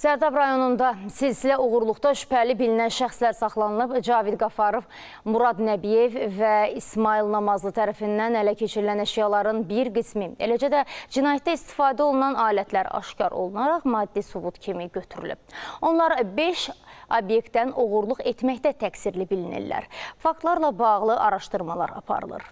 Sərdab rayonunda silsilə uğurluqda şübhəli bilinən şəxslər saxlanılıb. Cavid Qafarov, Murad Nəbiyev və İsmail Namazlı tərəfindən ələ keçirilən əşyaların bir qismi, eləcə də cinayətdə istifadə olunan alətlər aşkar olunaraq maddi subut kimi götürülüb. Onlar 5 obyektdən uğurluq etməkdə təqsirli bilinirlər. Faktlarla bağlı araşdırmalar aparılır.